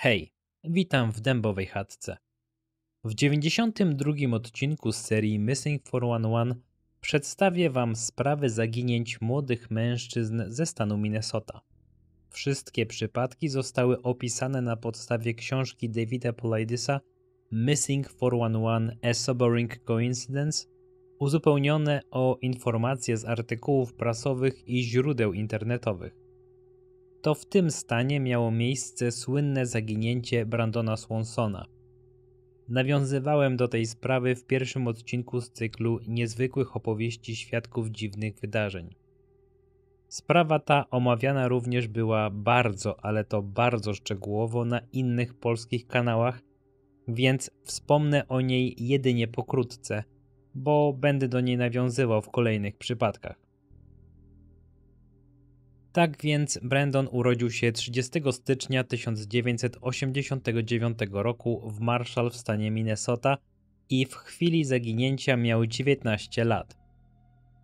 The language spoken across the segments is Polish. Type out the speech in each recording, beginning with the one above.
Hej, witam w dębowej chatce. W 92 odcinku z serii Missing 411 przedstawię Wam sprawy zaginięć młodych mężczyzn ze stanu Minnesota. Wszystkie przypadki zostały opisane na podstawie książki Davida Polaidisa Missing 411 A Sobering Coincidence, uzupełnione o informacje z artykułów prasowych i źródeł internetowych. To w tym stanie miało miejsce słynne zaginięcie Brandona Swansona. Nawiązywałem do tej sprawy w pierwszym odcinku z cyklu Niezwykłych opowieści świadków dziwnych wydarzeń. Sprawa ta omawiana również była bardzo, ale to bardzo szczegółowo na innych polskich kanałach, więc wspomnę o niej jedynie pokrótce, bo będę do niej nawiązywał w kolejnych przypadkach. Tak więc Brandon urodził się 30 stycznia 1989 roku w Marshall w stanie Minnesota i w chwili zaginięcia miał 19 lat.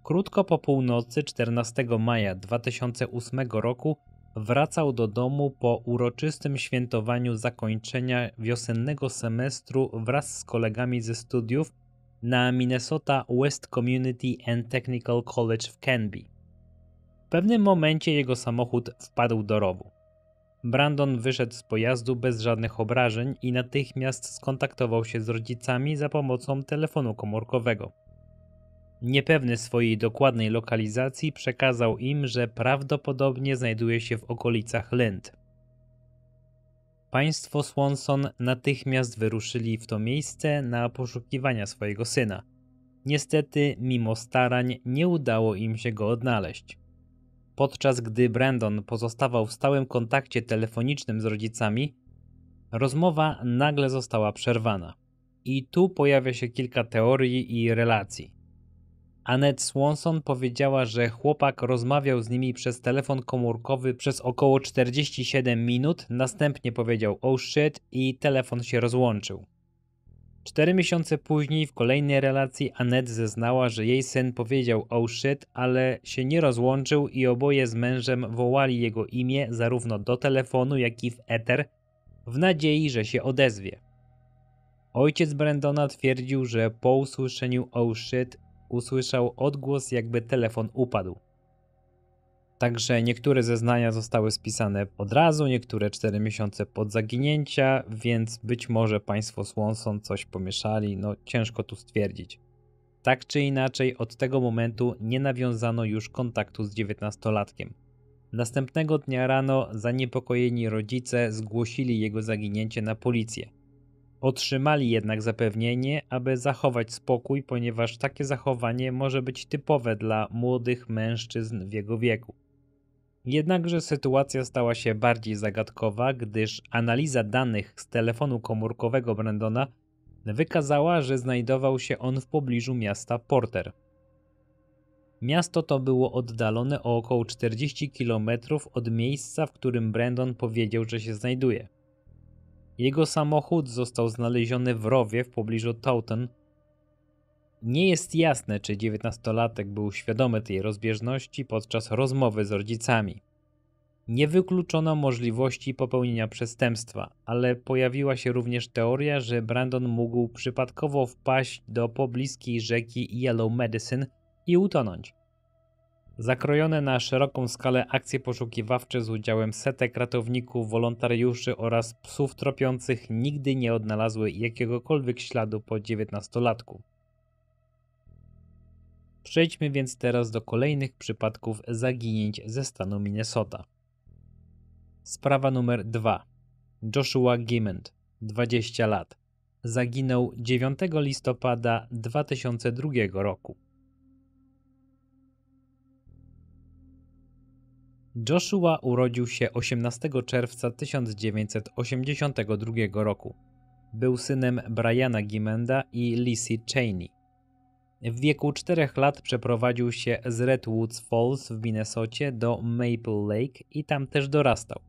Krótko po północy 14 maja 2008 roku wracał do domu po uroczystym świętowaniu zakończenia wiosennego semestru wraz z kolegami ze studiów na Minnesota West Community and Technical College w Canby pewnym momencie jego samochód wpadł do rowu. Brandon wyszedł z pojazdu bez żadnych obrażeń i natychmiast skontaktował się z rodzicami za pomocą telefonu komórkowego. Niepewny swojej dokładnej lokalizacji przekazał im, że prawdopodobnie znajduje się w okolicach Lynd. Państwo Swanson natychmiast wyruszyli w to miejsce na poszukiwania swojego syna. Niestety, mimo starań, nie udało im się go odnaleźć. Podczas gdy Brandon pozostawał w stałym kontakcie telefonicznym z rodzicami, rozmowa nagle została przerwana. I tu pojawia się kilka teorii i relacji. Annette Swanson powiedziała, że chłopak rozmawiał z nimi przez telefon komórkowy przez około 47 minut, następnie powiedział oh shit i telefon się rozłączył. Cztery miesiące później w kolejnej relacji Annette zeznała, że jej syn powiedział oh shit, ale się nie rozłączył i oboje z mężem wołali jego imię zarówno do telefonu, jak i w eter, w nadziei, że się odezwie. Ojciec Brendona twierdził, że po usłyszeniu oh shit usłyszał odgłos jakby telefon upadł. Także niektóre zeznania zostały spisane od razu, niektóre 4 miesiące pod zaginięcia, więc być może państwo Swanson coś pomieszali, no ciężko tu stwierdzić. Tak czy inaczej, od tego momentu nie nawiązano już kontaktu z 19-latkiem. Następnego dnia rano zaniepokojeni rodzice zgłosili jego zaginięcie na policję. Otrzymali jednak zapewnienie, aby zachować spokój, ponieważ takie zachowanie może być typowe dla młodych mężczyzn w jego wieku. Jednakże sytuacja stała się bardziej zagadkowa, gdyż analiza danych z telefonu komórkowego Brandona wykazała, że znajdował się on w pobliżu miasta Porter. Miasto to było oddalone o około 40 km od miejsca, w którym Brandon powiedział, że się znajduje. Jego samochód został znaleziony w rowie w pobliżu Taunton, nie jest jasne, czy dziewiętnastolatek był świadomy tej rozbieżności podczas rozmowy z rodzicami. Nie wykluczono możliwości popełnienia przestępstwa, ale pojawiła się również teoria, że Brandon mógł przypadkowo wpaść do pobliskiej rzeki Yellow Medicine i utonąć. Zakrojone na szeroką skalę akcje poszukiwawcze z udziałem setek ratowników, wolontariuszy oraz psów tropiących nigdy nie odnalazły jakiegokolwiek śladu po dziewiętnastolatku. Przejdźmy więc teraz do kolejnych przypadków zaginięć ze stanu Minnesota. Sprawa numer 2. Joshua Gimond, 20 lat. Zaginął 9 listopada 2002 roku. Joshua urodził się 18 czerwca 1982 roku. Był synem Briana Gimenda i Lisi Cheney. W wieku 4 lat przeprowadził się z Redwoods Falls w Minnesocie do Maple Lake i tam też dorastał.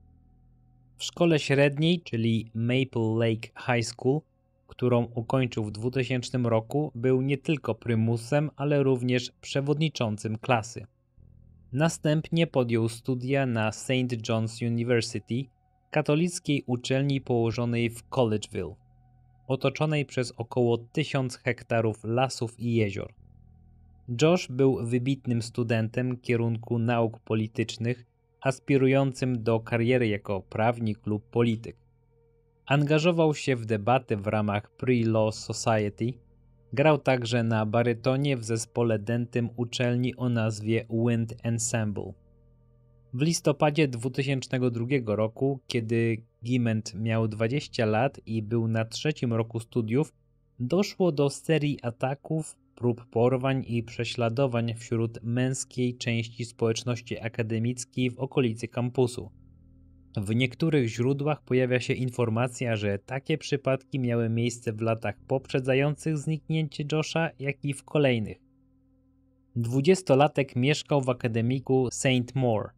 W szkole średniej, czyli Maple Lake High School, którą ukończył w 2000 roku, był nie tylko prymusem, ale również przewodniczącym klasy. Następnie podjął studia na St. John's University, katolickiej uczelni położonej w Collegeville otoczonej przez około 1000 hektarów lasów i jezior. Josh był wybitnym studentem kierunku nauk politycznych, aspirującym do kariery jako prawnik lub polityk. Angażował się w debaty w ramach Pre-Law Society. Grał także na barytonie w zespole dentym uczelni o nazwie Wind Ensemble. W listopadzie 2002 roku, kiedy Giment miał 20 lat i był na trzecim roku studiów, doszło do serii ataków, prób porwań i prześladowań wśród męskiej części społeczności akademickiej w okolicy kampusu. W niektórych źródłach pojawia się informacja, że takie przypadki miały miejsce w latach poprzedzających zniknięcie Josha, jak i w kolejnych. Dwudziestolatek mieszkał w akademiku St. Moore.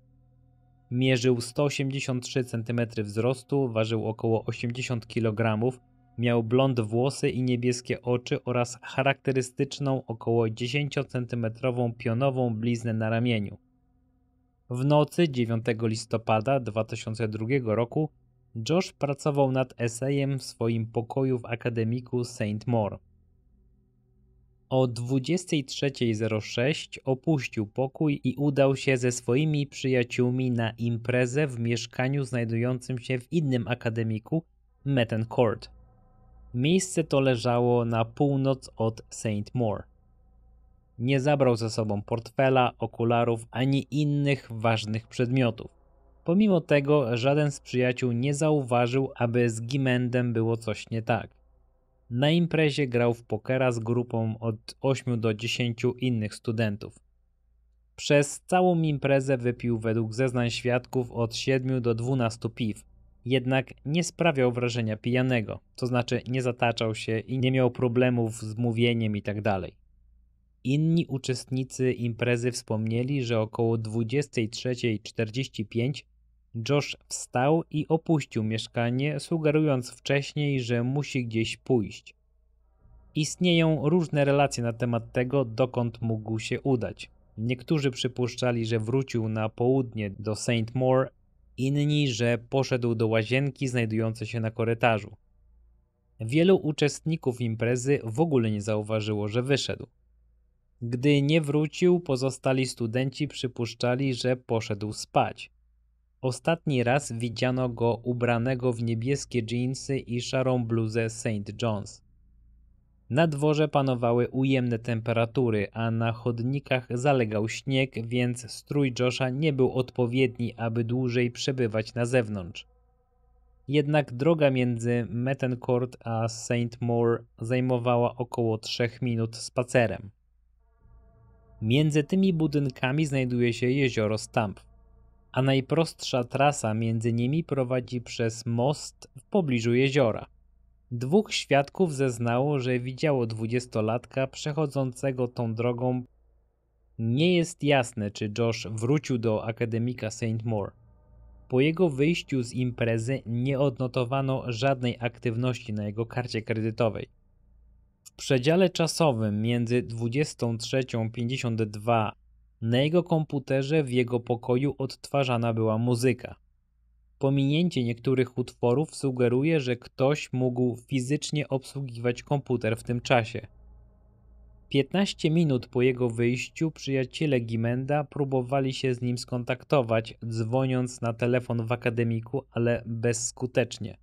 Mierzył 183 cm wzrostu, ważył około 80 kg, miał blond włosy i niebieskie oczy oraz charakterystyczną około 10 cm pionową bliznę na ramieniu. W nocy 9 listopada 2002 roku Josh pracował nad esejem w swoim pokoju w akademiku St. More. O 23.06 opuścił pokój i udał się ze swoimi przyjaciółmi na imprezę w mieszkaniu znajdującym się w innym akademiku, Metten Court. Miejsce to leżało na północ od St. Moore. Nie zabrał ze sobą portfela, okularów ani innych ważnych przedmiotów. Pomimo tego żaden z przyjaciół nie zauważył, aby z Gimendem było coś nie tak. Na imprezie grał w pokera z grupą od 8 do 10 innych studentów. Przez całą imprezę wypił według zeznań świadków od 7 do 12 piw, jednak nie sprawiał wrażenia pijanego, to znaczy nie zataczał się i nie miał problemów z mówieniem itd. Tak Inni uczestnicy imprezy wspomnieli, że około 23.45 Josh wstał i opuścił mieszkanie, sugerując wcześniej, że musi gdzieś pójść. Istnieją różne relacje na temat tego, dokąd mógł się udać. Niektórzy przypuszczali, że wrócił na południe do St. Moore, inni, że poszedł do łazienki znajdującej się na korytarzu. Wielu uczestników imprezy w ogóle nie zauważyło, że wyszedł. Gdy nie wrócił, pozostali studenci przypuszczali, że poszedł spać. Ostatni raz widziano go ubranego w niebieskie dżinsy i szarą bluzę St. John's. Na dworze panowały ujemne temperatury, a na chodnikach zalegał śnieg, więc strój Josha nie był odpowiedni, aby dłużej przebywać na zewnątrz. Jednak droga między Mettencourt a St. Moore zajmowała około 3 minut spacerem. Między tymi budynkami znajduje się jezioro Stamp a najprostsza trasa między nimi prowadzi przez most w pobliżu jeziora. Dwóch świadków zeznało, że widziało dwudziestolatka przechodzącego tą drogą. Nie jest jasne, czy Josh wrócił do akademika St. Moore. Po jego wyjściu z imprezy nie odnotowano żadnej aktywności na jego karcie kredytowej. W przedziale czasowym między 23.52 na jego komputerze w jego pokoju odtwarzana była muzyka. Pominięcie niektórych utworów sugeruje, że ktoś mógł fizycznie obsługiwać komputer w tym czasie. 15 minut po jego wyjściu przyjaciele Gimenda próbowali się z nim skontaktować, dzwoniąc na telefon w akademiku, ale bezskutecznie.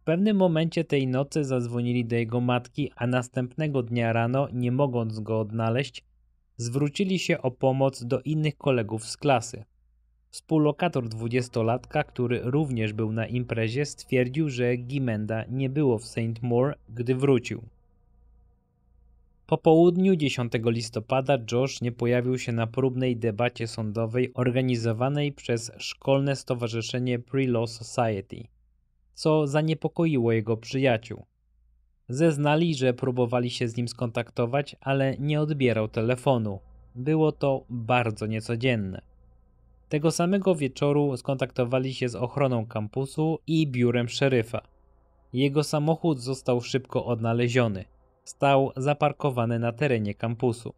W pewnym momencie tej nocy zadzwonili do jego matki, a następnego dnia rano, nie mogąc go odnaleźć, zwrócili się o pomoc do innych kolegów z klasy. Współlokator dwudziestolatka, który również był na imprezie, stwierdził, że Gimenda nie było w St. Moore, gdy wrócił. Po południu 10 listopada Josh nie pojawił się na próbnej debacie sądowej organizowanej przez szkolne stowarzyszenie Pre-Law Society, co zaniepokoiło jego przyjaciół. Zeznali, że próbowali się z nim skontaktować, ale nie odbierał telefonu. Było to bardzo niecodzienne. Tego samego wieczoru skontaktowali się z ochroną kampusu i biurem szeryfa. Jego samochód został szybko odnaleziony. Stał zaparkowany na terenie kampusu.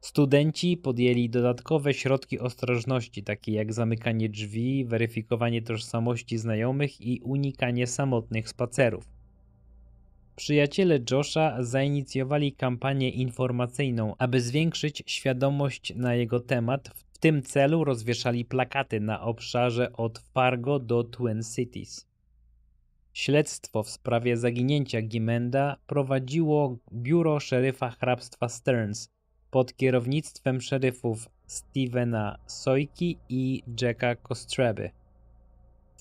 Studenci podjęli dodatkowe środki ostrożności, takie jak zamykanie drzwi, weryfikowanie tożsamości znajomych i unikanie samotnych spacerów. Przyjaciele Josha zainicjowali kampanię informacyjną, aby zwiększyć świadomość na jego temat. W tym celu rozwieszali plakaty na obszarze od Fargo do Twin Cities. Śledztwo w sprawie zaginięcia Gimenda prowadziło biuro szeryfa hrabstwa Stearns pod kierownictwem szeryfów Stevena Sojki i Jacka Kostreby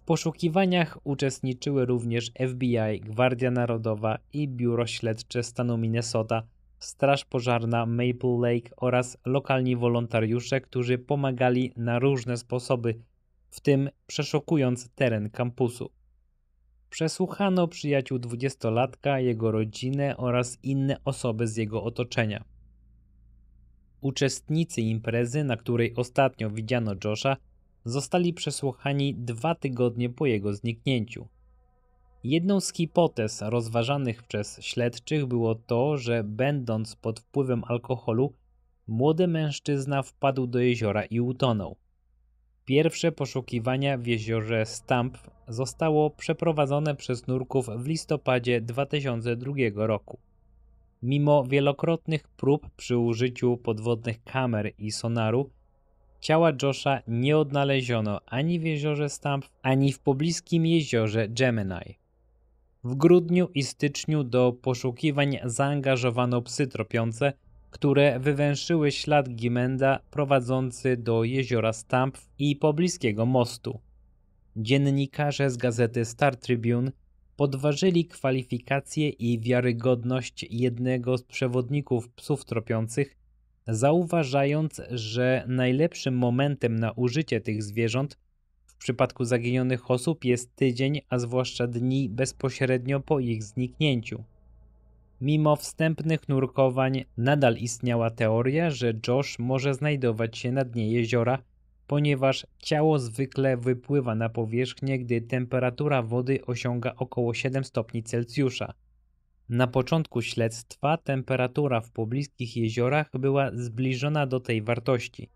poszukiwaniach uczestniczyły również FBI, Gwardia Narodowa i Biuro Śledcze stanu Minnesota, Straż Pożarna Maple Lake oraz lokalni wolontariusze, którzy pomagali na różne sposoby, w tym przeszukując teren kampusu. Przesłuchano przyjaciół dwudziestolatka, jego rodzinę oraz inne osoby z jego otoczenia. Uczestnicy imprezy, na której ostatnio widziano Josha, zostali przesłuchani dwa tygodnie po jego zniknięciu. Jedną z hipotez rozważanych przez śledczych było to, że będąc pod wpływem alkoholu, młody mężczyzna wpadł do jeziora i utonął. Pierwsze poszukiwania w jeziorze Stamp zostało przeprowadzone przez nurków w listopadzie 2002 roku. Mimo wielokrotnych prób przy użyciu podwodnych kamer i sonaru, Ciała Josha nie odnaleziono ani w jeziorze Stamp, ani w pobliskim jeziorze Gemini. W grudniu i styczniu do poszukiwań zaangażowano psy tropiące, które wywęszyły ślad Gimenda prowadzący do jeziora Stamp i pobliskiego mostu. Dziennikarze z gazety Star Tribune podważyli kwalifikacje i wiarygodność jednego z przewodników psów tropiących, zauważając, że najlepszym momentem na użycie tych zwierząt w przypadku zaginionych osób jest tydzień, a zwłaszcza dni bezpośrednio po ich zniknięciu. Mimo wstępnych nurkowań nadal istniała teoria, że Josh może znajdować się na dnie jeziora, ponieważ ciało zwykle wypływa na powierzchnię, gdy temperatura wody osiąga około 7 stopni Celsjusza. Na początku śledztwa temperatura w pobliskich jeziorach była zbliżona do tej wartości.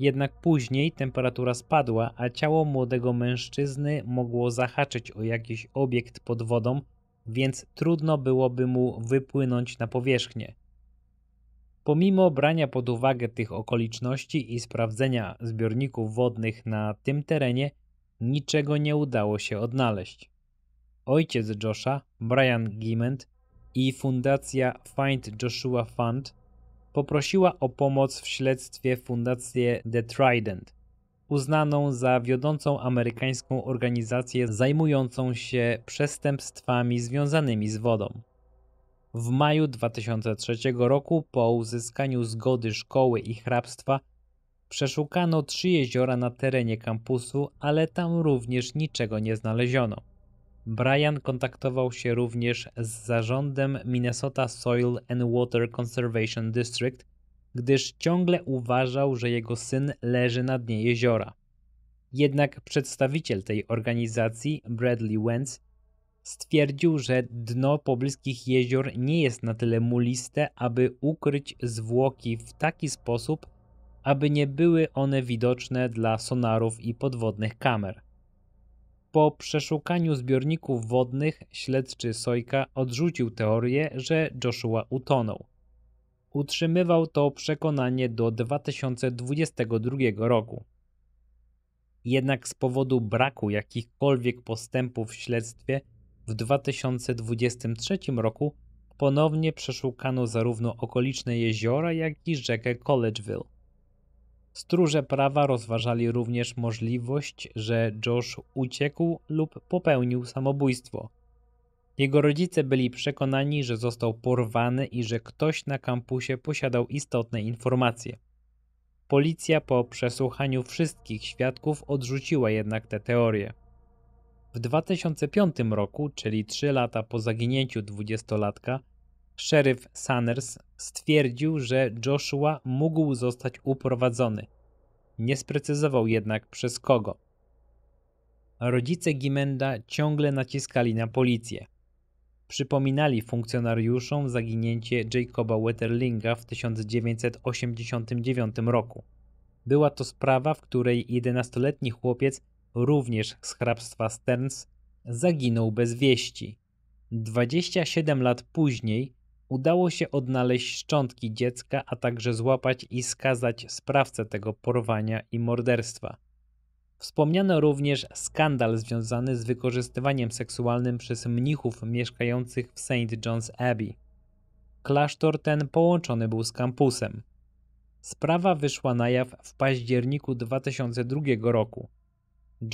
Jednak później temperatura spadła, a ciało młodego mężczyzny mogło zahaczyć o jakiś obiekt pod wodą, więc trudno byłoby mu wypłynąć na powierzchnię. Pomimo brania pod uwagę tych okoliczności i sprawdzenia zbiorników wodnych na tym terenie, niczego nie udało się odnaleźć. Ojciec Josha, Brian Giment, i Fundacja Find Joshua Fund poprosiła o pomoc w śledztwie Fundację The Trident, uznaną za wiodącą amerykańską organizację zajmującą się przestępstwami związanymi z wodą. W maju 2003 roku, po uzyskaniu zgody szkoły i hrabstwa, przeszukano trzy jeziora na terenie kampusu, ale tam również niczego nie znaleziono. Brian kontaktował się również z zarządem Minnesota Soil and Water Conservation District, gdyż ciągle uważał, że jego syn leży na dnie jeziora. Jednak przedstawiciel tej organizacji, Bradley Wentz, stwierdził, że dno pobliskich jezior nie jest na tyle muliste, aby ukryć zwłoki w taki sposób, aby nie były one widoczne dla sonarów i podwodnych kamer. Po przeszukaniu zbiorników wodnych śledczy Sojka odrzucił teorię, że Joshua utonął. Utrzymywał to przekonanie do 2022 roku. Jednak z powodu braku jakichkolwiek postępów w śledztwie w 2023 roku ponownie przeszukano zarówno okoliczne jeziora, jak i rzekę Collegeville. Stróże prawa rozważali również możliwość, że Josh uciekł lub popełnił samobójstwo. Jego rodzice byli przekonani, że został porwany i że ktoś na kampusie posiadał istotne informacje. Policja po przesłuchaniu wszystkich świadków odrzuciła jednak tę teorię. W 2005 roku, czyli 3 lata po zaginięciu dwudziestolatka, Szeryf Sanders stwierdził, że Joshua mógł zostać uprowadzony. Nie sprecyzował jednak przez kogo. Rodzice Gimenda ciągle naciskali na policję. Przypominali funkcjonariuszom zaginięcie Jacoba Wetterlinga w 1989 roku. Była to sprawa, w której 11-letni chłopiec, również z hrabstwa Stearns, zaginął bez wieści. 27 lat później udało się odnaleźć szczątki dziecka, a także złapać i skazać sprawcę tego porwania i morderstwa. Wspomniano również skandal związany z wykorzystywaniem seksualnym przez mnichów mieszkających w St. John's Abbey. Klasztor ten połączony był z kampusem. Sprawa wyszła na jaw w październiku 2002 roku.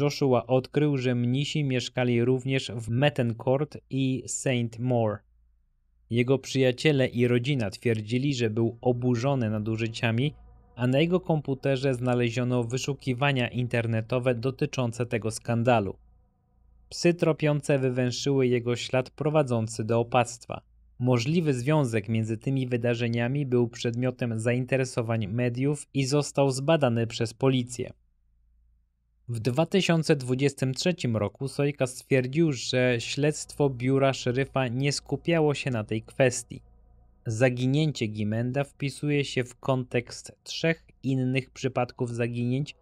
Joshua odkrył, że mnisi mieszkali również w Court i St. More. Jego przyjaciele i rodzina twierdzili, że był oburzony nadużyciami, a na jego komputerze znaleziono wyszukiwania internetowe dotyczące tego skandalu. Psy tropiące wywęszyły jego ślad prowadzący do opactwa. Możliwy związek między tymi wydarzeniami był przedmiotem zainteresowań mediów i został zbadany przez policję. W 2023 roku Sojka stwierdził, że śledztwo biura szeryfa nie skupiało się na tej kwestii. Zaginięcie Gimenda wpisuje się w kontekst trzech innych przypadków zaginięć,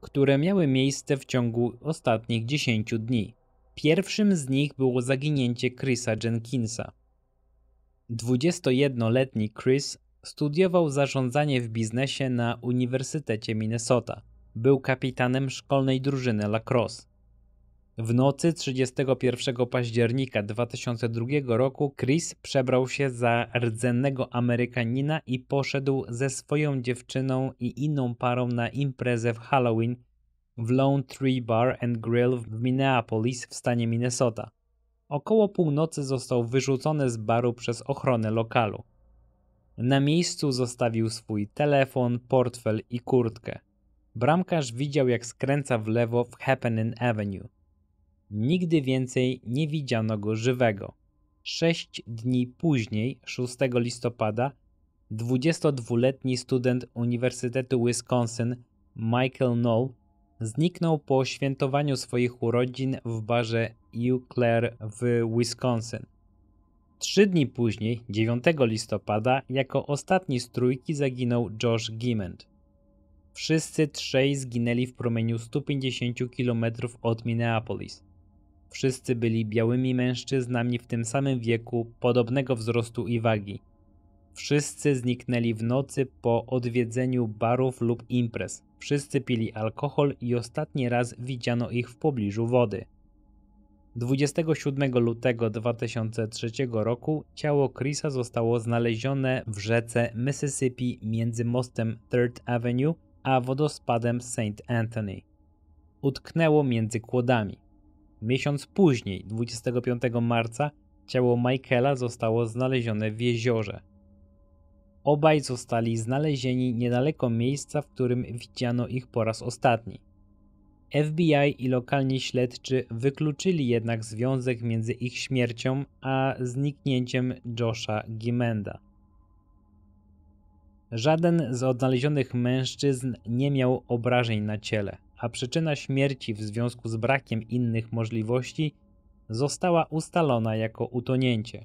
które miały miejsce w ciągu ostatnich 10 dni. Pierwszym z nich było zaginięcie Chrisa Jenkinsa. 21-letni Chris studiował zarządzanie w biznesie na Uniwersytecie Minnesota. Był kapitanem szkolnej drużyny lacrosse. W nocy 31 października 2002 roku Chris przebrał się za rdzennego Amerykanina i poszedł ze swoją dziewczyną i inną parą na imprezę w Halloween w Lone Tree Bar and Grill w Minneapolis w stanie Minnesota. Około północy został wyrzucony z baru przez ochronę lokalu. Na miejscu zostawił swój telefon, portfel i kurtkę. Bramkarz widział, jak skręca w lewo w Happening Avenue. Nigdy więcej nie widziano go żywego. Sześć dni później, 6 listopada, 22-letni student Uniwersytetu Wisconsin Michael Knoll zniknął po świętowaniu swoich urodzin w barze Eau Claire w Wisconsin. Trzy dni później, 9 listopada, jako ostatni z trójki zaginął Josh Gimond. Wszyscy trzej zginęli w promieniu 150 km od Minneapolis. Wszyscy byli białymi mężczyznami w tym samym wieku, podobnego wzrostu i wagi. Wszyscy zniknęli w nocy po odwiedzeniu barów lub imprez. Wszyscy pili alkohol i ostatni raz widziano ich w pobliżu wody. 27 lutego 2003 roku ciało Chrisa zostało znalezione w rzece Mississippi między mostem Third Avenue a wodospadem St. Anthony. Utknęło między kłodami. Miesiąc później, 25 marca, ciało Michaela zostało znalezione w jeziorze. Obaj zostali znalezieni niedaleko miejsca, w którym widziano ich po raz ostatni. FBI i lokalni śledczy wykluczyli jednak związek między ich śmiercią a zniknięciem Josha Gimenda. Żaden z odnalezionych mężczyzn nie miał obrażeń na ciele, a przyczyna śmierci w związku z brakiem innych możliwości została ustalona jako utonięcie.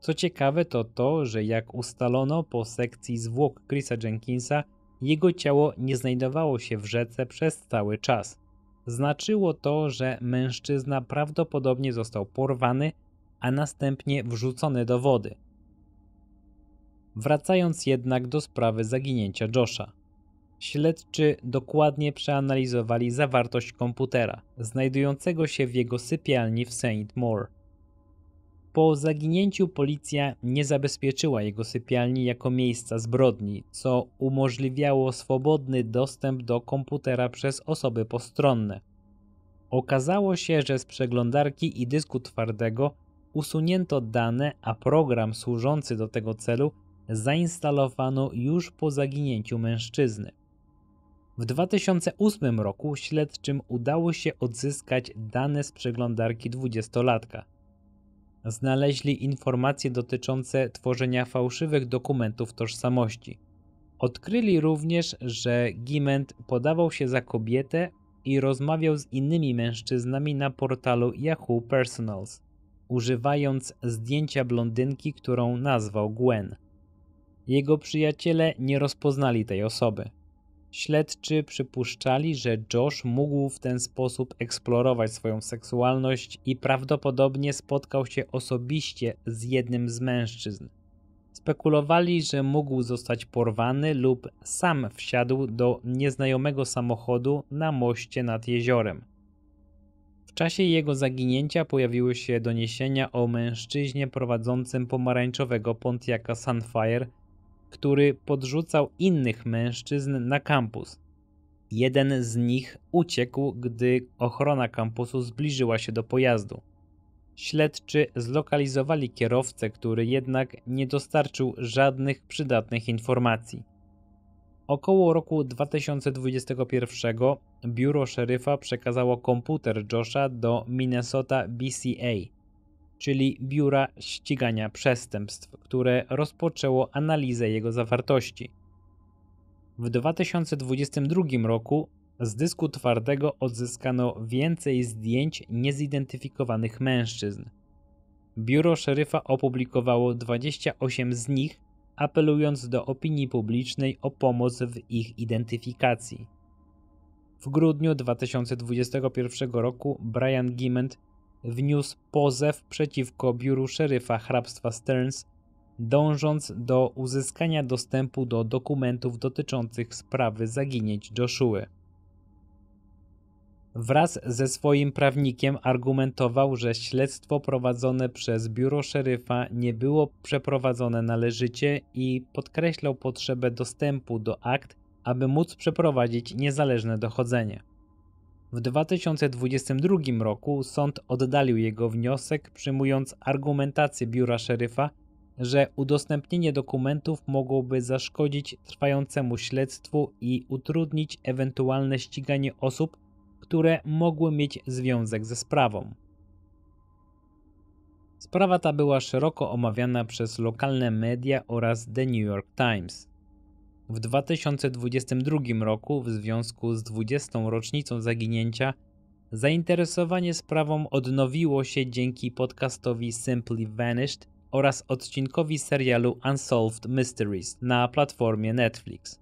Co ciekawe to to, że jak ustalono po sekcji zwłok Chrisa Jenkinsa, jego ciało nie znajdowało się w rzece przez cały czas. Znaczyło to, że mężczyzna prawdopodobnie został porwany, a następnie wrzucony do wody. Wracając jednak do sprawy zaginięcia Josha. Śledczy dokładnie przeanalizowali zawartość komputera, znajdującego się w jego sypialni w St. Moore. Po zaginięciu policja nie zabezpieczyła jego sypialni jako miejsca zbrodni, co umożliwiało swobodny dostęp do komputera przez osoby postronne. Okazało się, że z przeglądarki i dysku twardego usunięto dane, a program służący do tego celu zainstalowano już po zaginięciu mężczyzny. W 2008 roku śledczym udało się odzyskać dane z przeglądarki dwudziestolatka. Znaleźli informacje dotyczące tworzenia fałszywych dokumentów tożsamości. Odkryli również, że Giment podawał się za kobietę i rozmawiał z innymi mężczyznami na portalu Yahoo Personals, używając zdjęcia blondynki, którą nazwał Gwen. Jego przyjaciele nie rozpoznali tej osoby. Śledczy przypuszczali, że Josh mógł w ten sposób eksplorować swoją seksualność i prawdopodobnie spotkał się osobiście z jednym z mężczyzn. Spekulowali, że mógł zostać porwany lub sam wsiadł do nieznajomego samochodu na moście nad jeziorem. W czasie jego zaginięcia pojawiły się doniesienia o mężczyźnie prowadzącym pomarańczowego Pontiaka Sunfire który podrzucał innych mężczyzn na kampus. Jeden z nich uciekł, gdy ochrona kampusu zbliżyła się do pojazdu. Śledczy zlokalizowali kierowcę, który jednak nie dostarczył żadnych przydatnych informacji. Około roku 2021 biuro szeryfa przekazało komputer Josha do Minnesota BCA czyli Biura Ścigania Przestępstw, które rozpoczęło analizę jego zawartości. W 2022 roku z dysku twardego odzyskano więcej zdjęć niezidentyfikowanych mężczyzn. Biuro szeryfa opublikowało 28 z nich, apelując do opinii publicznej o pomoc w ich identyfikacji. W grudniu 2021 roku Brian Giment wniósł pozew przeciwko biuru szeryfa hrabstwa Stearns, dążąc do uzyskania dostępu do dokumentów dotyczących sprawy zaginięć Joshua. Wraz ze swoim prawnikiem argumentował, że śledztwo prowadzone przez biuro szeryfa nie było przeprowadzone należycie i podkreślał potrzebę dostępu do akt, aby móc przeprowadzić niezależne dochodzenie. W 2022 roku sąd oddalił jego wniosek, przyjmując argumentację biura szeryfa, że udostępnienie dokumentów mogłoby zaszkodzić trwającemu śledztwu i utrudnić ewentualne ściganie osób, które mogły mieć związek ze sprawą. Sprawa ta była szeroko omawiana przez lokalne media oraz The New York Times. W 2022 roku, w związku z 20. rocznicą zaginięcia, zainteresowanie sprawą odnowiło się dzięki podcastowi Simply Vanished oraz odcinkowi serialu Unsolved Mysteries na platformie Netflix.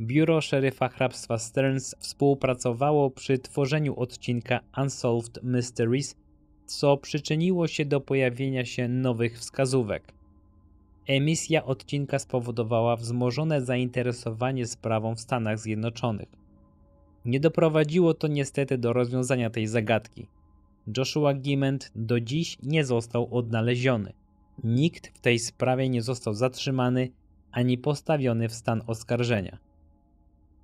Biuro Szeryfa Hrabstwa Stearns współpracowało przy tworzeniu odcinka Unsolved Mysteries, co przyczyniło się do pojawienia się nowych wskazówek. Emisja odcinka spowodowała wzmożone zainteresowanie sprawą w Stanach Zjednoczonych. Nie doprowadziło to niestety do rozwiązania tej zagadki. Joshua Giment do dziś nie został odnaleziony. Nikt w tej sprawie nie został zatrzymany ani postawiony w stan oskarżenia.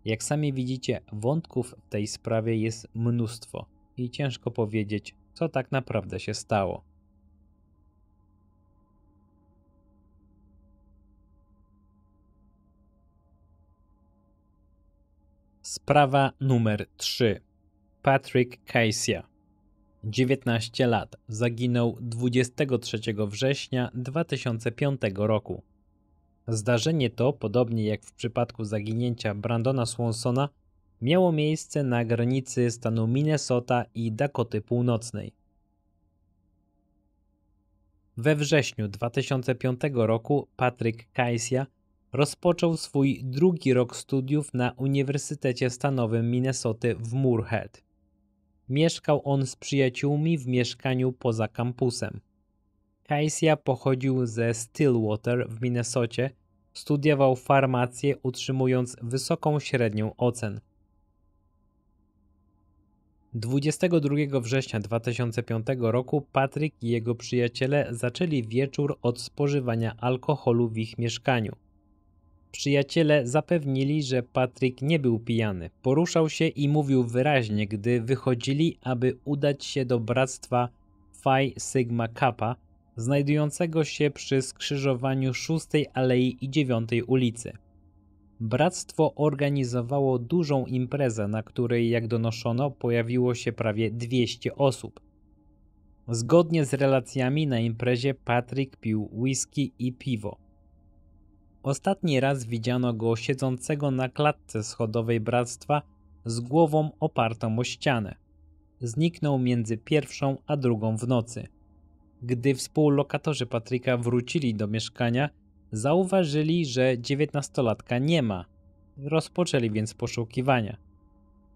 Jak sami widzicie, wątków w tej sprawie jest mnóstwo i ciężko powiedzieć, co tak naprawdę się stało. Sprawa numer 3. Patrick Casey, 19 lat, zaginął 23 września 2005 roku. Zdarzenie to, podobnie jak w przypadku zaginięcia Brandona Swansona, miało miejsce na granicy stanu Minnesota i Dakoty Północnej. We wrześniu 2005 roku Patrick Casey Rozpoczął swój drugi rok studiów na Uniwersytecie Stanowym Minnesoty w Moorhead. Mieszkał on z przyjaciółmi w mieszkaniu poza kampusem. Kaisia pochodził ze Stillwater w Minnesocie, studiował farmację utrzymując wysoką średnią ocen. 22 września 2005 roku Patryk i jego przyjaciele zaczęli wieczór od spożywania alkoholu w ich mieszkaniu. Przyjaciele zapewnili, że Patryk nie był pijany. Poruszał się i mówił wyraźnie, gdy wychodzili, aby udać się do bractwa Phi Sigma Kappa, znajdującego się przy skrzyżowaniu 6 Alei i 9 ulicy. Bractwo organizowało dużą imprezę, na której, jak donoszono, pojawiło się prawie 200 osób. Zgodnie z relacjami na imprezie Patryk pił whisky i piwo. Ostatni raz widziano go siedzącego na klatce schodowej bractwa z głową opartą o ścianę. Zniknął między pierwszą a drugą w nocy. Gdy współlokatorzy Patryka wrócili do mieszkania, zauważyli, że dziewiętnastolatka nie ma. Rozpoczęli więc poszukiwania.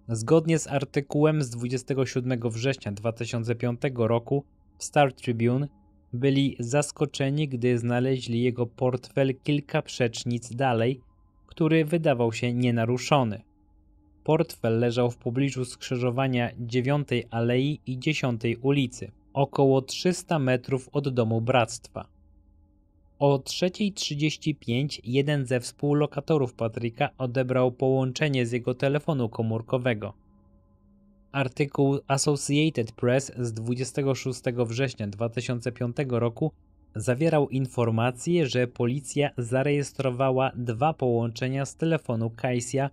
Zgodnie z artykułem z 27 września 2005 roku w Star Tribune byli zaskoczeni, gdy znaleźli jego portfel kilka przecznic dalej, który wydawał się nienaruszony. Portfel leżał w pobliżu skrzyżowania 9 Alei i 10 ulicy, około 300 metrów od domu bractwa. O 3.35 jeden ze współlokatorów Patryka odebrał połączenie z jego telefonu komórkowego – artykuł Associated Press z 26 września 2005 roku zawierał informację, że policja zarejestrowała dwa połączenia z telefonu Kajsia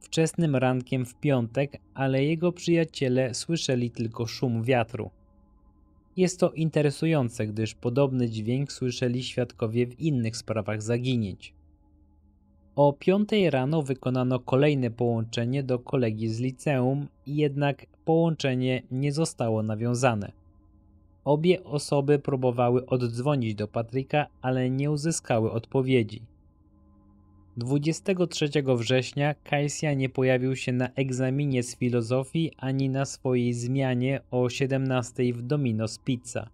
wczesnym rankiem w piątek, ale jego przyjaciele słyszeli tylko szum wiatru. Jest to interesujące, gdyż podobny dźwięk słyszeli świadkowie w innych sprawach zaginięć. O 5 rano wykonano kolejne połączenie do kolegi z liceum, jednak połączenie nie zostało nawiązane. Obie osoby próbowały oddzwonić do Patryka, ale nie uzyskały odpowiedzi. 23 września Kajsia nie pojawił się na egzaminie z filozofii ani na swojej zmianie o 17 w Domino's Pizza.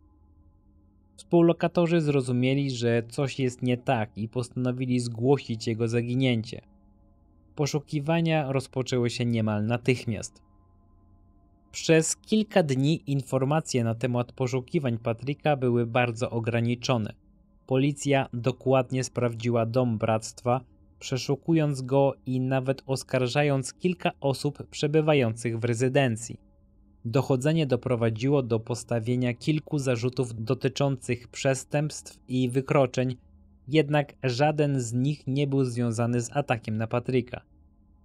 Współlokatorzy zrozumieli, że coś jest nie tak i postanowili zgłosić jego zaginięcie. Poszukiwania rozpoczęły się niemal natychmiast. Przez kilka dni informacje na temat poszukiwań Patryka były bardzo ograniczone. Policja dokładnie sprawdziła dom bractwa, przeszukując go i nawet oskarżając kilka osób przebywających w rezydencji. Dochodzenie doprowadziło do postawienia kilku zarzutów dotyczących przestępstw i wykroczeń, jednak żaden z nich nie był związany z atakiem na Patryka.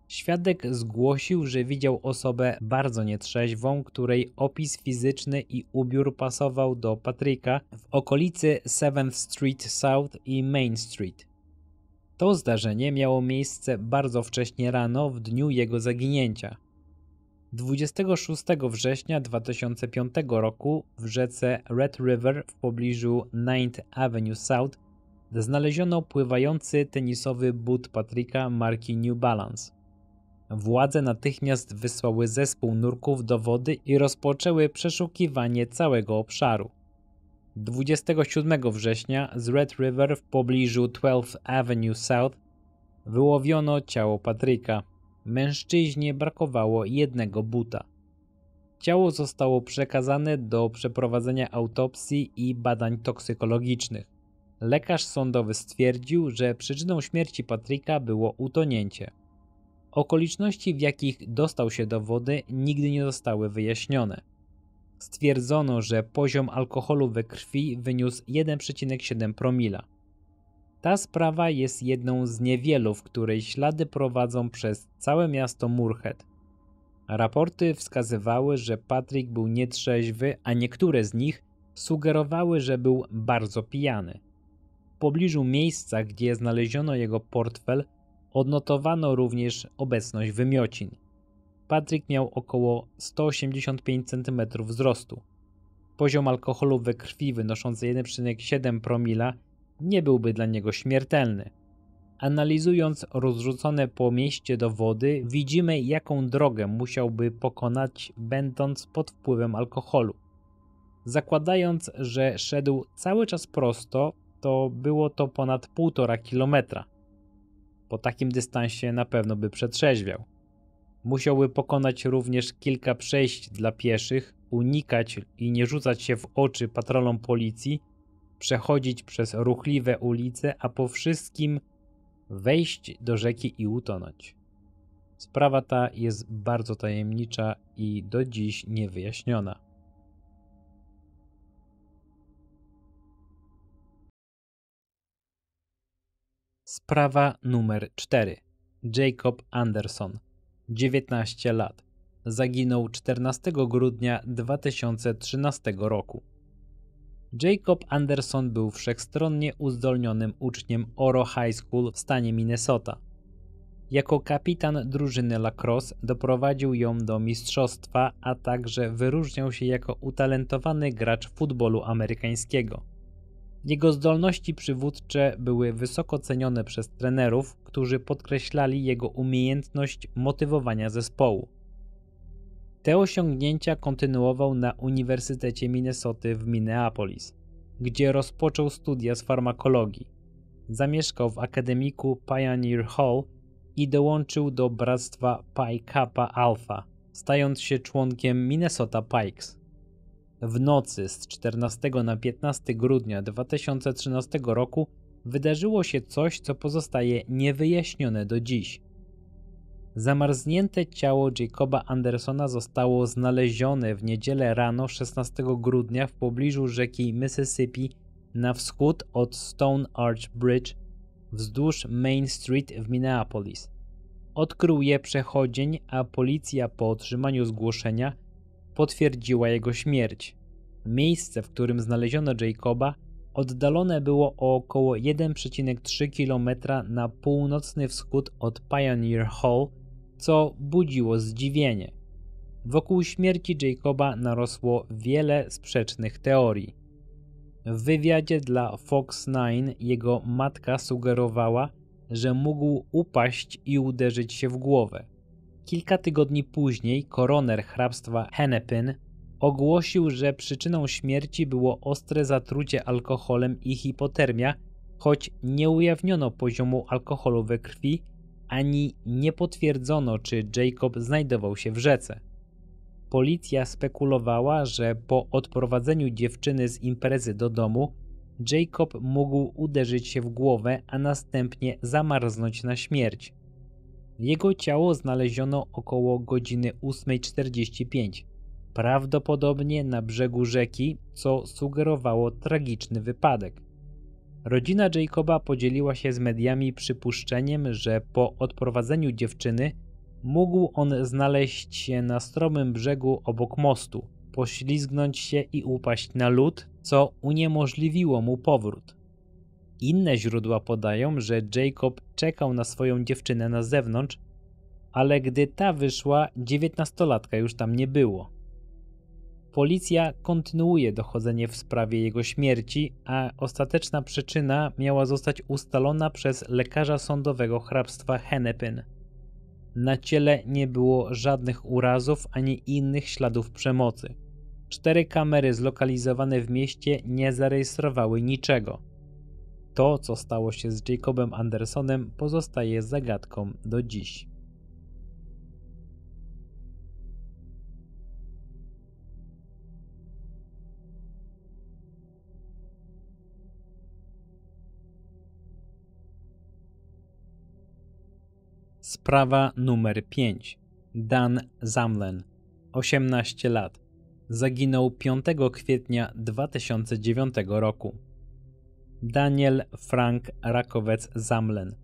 Świadek zgłosił, że widział osobę bardzo nietrzeźwą, której opis fizyczny i ubiór pasował do Patryka w okolicy 7th Street South i Main Street. To zdarzenie miało miejsce bardzo wcześnie rano w dniu jego zaginięcia. 26 września 2005 roku w rzece Red River w pobliżu 9th Avenue South znaleziono pływający tenisowy but Patryka marki New Balance. Władze natychmiast wysłały zespół nurków do wody i rozpoczęły przeszukiwanie całego obszaru. 27 września z Red River w pobliżu 12th Avenue South wyłowiono ciało Patryka. Mężczyźnie brakowało jednego buta. Ciało zostało przekazane do przeprowadzenia autopsji i badań toksykologicznych. Lekarz sądowy stwierdził, że przyczyną śmierci Patryka było utonięcie. Okoliczności, w jakich dostał się do wody, nigdy nie zostały wyjaśnione. Stwierdzono, że poziom alkoholu we krwi wyniósł 1,7 promila. Ta sprawa jest jedną z niewielu, w której ślady prowadzą przez całe miasto Murhead. Raporty wskazywały, że Patrick był nietrzeźwy, a niektóre z nich sugerowały, że był bardzo pijany. W pobliżu miejsca, gdzie znaleziono jego portfel, odnotowano również obecność wymiocin. Patrick miał około 185 cm wzrostu. Poziom alkoholu we krwi wynoszący 1,7 promila nie byłby dla niego śmiertelny. Analizując rozrzucone po mieście dowody, widzimy jaką drogę musiałby pokonać, będąc pod wpływem alkoholu. Zakładając, że szedł cały czas prosto, to było to ponad 1,5 kilometra. Po takim dystansie na pewno by przetrzeźwiał. Musiałby pokonać również kilka przejść dla pieszych, unikać i nie rzucać się w oczy patrolom policji przechodzić przez ruchliwe ulice, a po wszystkim wejść do rzeki i utonąć. Sprawa ta jest bardzo tajemnicza i do dziś niewyjaśniona. Sprawa numer 4. Jacob Anderson, 19 lat. Zaginął 14 grudnia 2013 roku. Jacob Anderson był wszechstronnie uzdolnionym uczniem Oro High School w stanie Minnesota. Jako kapitan drużyny lacrosse doprowadził ją do mistrzostwa, a także wyróżniał się jako utalentowany gracz futbolu amerykańskiego. Jego zdolności przywódcze były wysoko cenione przez trenerów, którzy podkreślali jego umiejętność motywowania zespołu. Te osiągnięcia kontynuował na Uniwersytecie Minnesoty w Minneapolis, gdzie rozpoczął studia z farmakologii. Zamieszkał w akademiku Pioneer Hall i dołączył do bractwa Pi Kappa Alpha, stając się członkiem Minnesota Pikes. W nocy z 14 na 15 grudnia 2013 roku wydarzyło się coś, co pozostaje niewyjaśnione do dziś. Zamarznięte ciało Jacoba Andersona zostało znalezione w niedzielę rano 16 grudnia w pobliżu rzeki Mississippi na wschód od Stone Arch Bridge wzdłuż Main Street w Minneapolis. Odkrył je przechodzień, a policja po otrzymaniu zgłoszenia potwierdziła jego śmierć. Miejsce, w którym znaleziono Jacoba, oddalone było o około 1,3 km na północny wschód od Pioneer Hall, co budziło zdziwienie. Wokół śmierci Jacoba narosło wiele sprzecznych teorii. W wywiadzie dla Fox 9 jego matka sugerowała, że mógł upaść i uderzyć się w głowę. Kilka tygodni później koroner hrabstwa Hennepin ogłosił, że przyczyną śmierci było ostre zatrucie alkoholem i hipotermia, choć nie ujawniono poziomu alkoholu we krwi ani nie potwierdzono, czy Jacob znajdował się w rzece. Policja spekulowała, że po odprowadzeniu dziewczyny z imprezy do domu, Jacob mógł uderzyć się w głowę, a następnie zamarznąć na śmierć. Jego ciało znaleziono około godziny 8.45, prawdopodobnie na brzegu rzeki, co sugerowało tragiczny wypadek. Rodzina Jacoba podzieliła się z mediami przypuszczeniem, że po odprowadzeniu dziewczyny mógł on znaleźć się na stromym brzegu obok mostu, poślizgnąć się i upaść na lód, co uniemożliwiło mu powrót. Inne źródła podają, że Jacob czekał na swoją dziewczynę na zewnątrz, ale gdy ta wyszła, dziewiętnastolatka już tam nie było. Policja kontynuuje dochodzenie w sprawie jego śmierci, a ostateczna przyczyna miała zostać ustalona przez lekarza sądowego hrabstwa Hennepin. Na ciele nie było żadnych urazów ani innych śladów przemocy. Cztery kamery zlokalizowane w mieście nie zarejestrowały niczego. To, co stało się z Jacobem Andersonem, pozostaje zagadką do dziś. Sprawa numer 5. Dan Zamlen, 18 lat. Zaginął 5 kwietnia 2009 roku. Daniel Frank Rakowec Zamlen.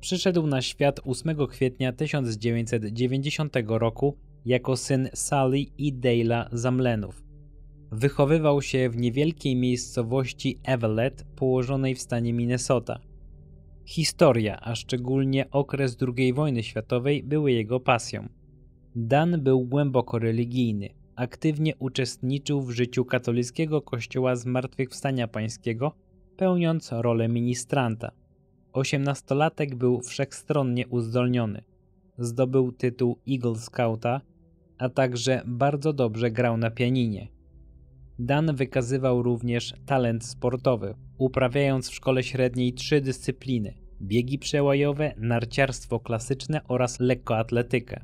Przyszedł na świat 8 kwietnia 1990 roku jako syn Sally i Dale'a Zamlenów. Wychowywał się w niewielkiej miejscowości Evelet położonej w stanie Minnesota. Historia, a szczególnie okres II wojny światowej, były jego pasją. Dan był głęboko religijny. Aktywnie uczestniczył w życiu katolickiego kościoła Zmartwychwstania Pańskiego, pełniąc rolę ministranta. Osiemnastolatek był wszechstronnie uzdolniony. Zdobył tytuł Eagle Scouta, a także bardzo dobrze grał na pianinie. Dan wykazywał również talent sportowy, uprawiając w szkole średniej trzy dyscypliny: biegi przełajowe, narciarstwo klasyczne oraz lekkoatletykę.